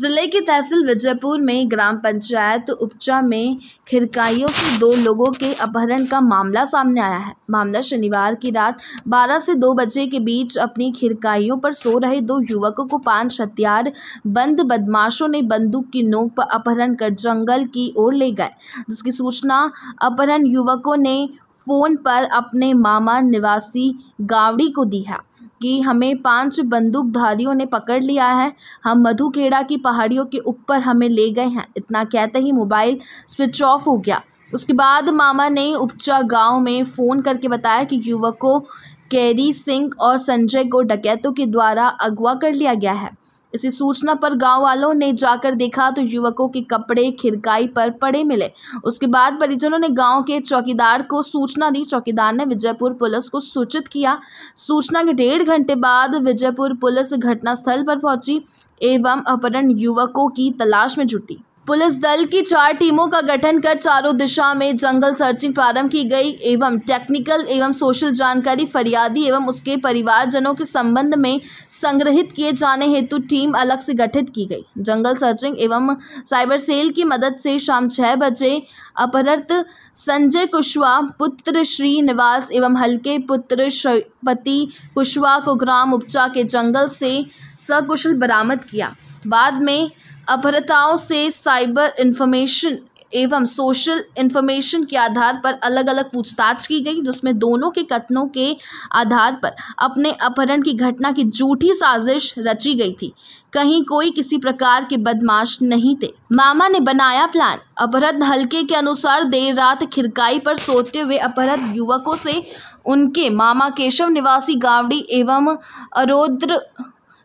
जिले की तहसील विजयपुर में ग्राम पंचायत उपचा में खिरकाइयों से दो लोगों के अपहरण का मामला सामने आया है मामला शनिवार की रात 12 से 2 बजे के बीच अपनी खिरकाइयों पर सो रहे दो युवकों को पांच हथियार बंद बदमाशों ने बंदूक की नोक पर अपहरण कर जंगल की ओर ले गए जिसकी सूचना अपहरण युवकों ने फ़ोन पर अपने मामा निवासी गावड़ी को दी है कि हमें पांच बंदूकधारियों ने पकड़ लिया है हम मधुखेड़ा की पहाड़ियों के ऊपर हमें ले गए हैं इतना कहते ही मोबाइल स्विच ऑफ हो गया उसके बाद मामा ने उपचा गांव में फ़ोन करके बताया कि युवक को कैरी सिंह और संजय को डकैतों के द्वारा अगवा कर लिया गया है इसी सूचना पर गांव वालों ने जाकर देखा तो युवकों के कपड़े खिरकाई पर पड़े मिले उसके बाद परिजनों ने गांव के चौकीदार को सूचना दी चौकीदार ने विजयपुर पुलिस को सूचित किया सूचना के डेढ़ घंटे बाद विजयपुर पुलिस घटनास्थल पर पहुंची एवं अपहरण युवकों की तलाश में जुटी पुलिस दल की चार टीमों का गठन कर चारों दिशा में जंगल सर्चिंग प्रारंभ की गई एवं टेक्निकल एवं सोशल जानकारी फरियादी एवं उसके परिवारजनों के संबंध में संग्रहित किए जाने हेतु टीम अलग से गठित की गई जंगल सर्चिंग एवं साइबर सेल की मदद से शाम छः बजे अपहृत संजय कुशवाहा पुत्र श्री निवास एवं हल्के पुत्र पति कुशवाहा को ग्राम उपचा के जंगल से सकुशल बरामद किया बाद में अभरताओं से साइबर इंफॉर्मेशन एवं सोशल इन्फॉर्मेशन के आधार पर अलग अलग पूछताछ की गई जिसमें दोनों के कथनों के आधार पर अपने अपहरण की घटना की झूठी साजिश रची गई थी कहीं कोई किसी प्रकार के बदमाश नहीं थे मामा ने बनाया प्लान अपहृत हल्के के अनुसार देर रात खिरकाई पर सोते हुए अपहृत युवकों से उनके मामा केशव निवासी गावड़ी एवं अरोद्र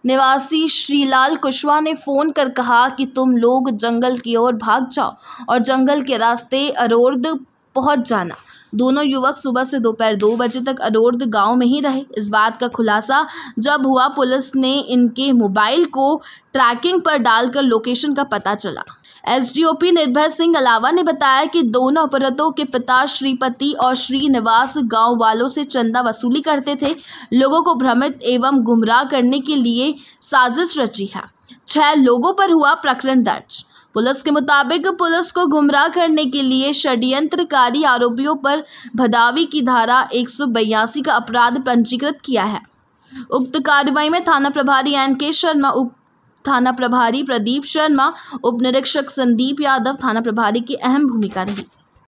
निवासी श्रीलाल कुशवा ने फ़ोन कर कहा कि तुम लोग जंगल की ओर भाग जाओ और जंगल के रास्ते अरोर्द पहुंच जाना दोनों युवक सुबह से दोपहर दो बजे तक अरोर्द गांव में ही रहे इस बात का खुलासा जब हुआ पुलिस ने इनके मोबाइल को ट्रैकिंग पर डालकर लोकेशन का पता चला एसडीओपी निर्भय सिंह अलावा ने बताया कि दोनों अपहृतों के पिता श्रीपति और श्रीनिवास गांव वालों से चंदा वसूली करते थे लोगों को भ्रमित एवं गुमराह करने के लिए साजिश रची है छह लोगों पर हुआ प्रकरण दर्ज पुलिस के मुताबिक पुलिस को गुमराह करने के लिए षड्यंत्रकारी आरोपियों पर भदावी की धारा एक का अपराध पंजीकृत किया है उक्त कार्रवाई में थाना प्रभारी एन के शर्मा उप थाना प्रभारी प्रदीप शर्मा उप निरीक्षक संदीप यादव थाना प्रभारी की अहम भूमिका रही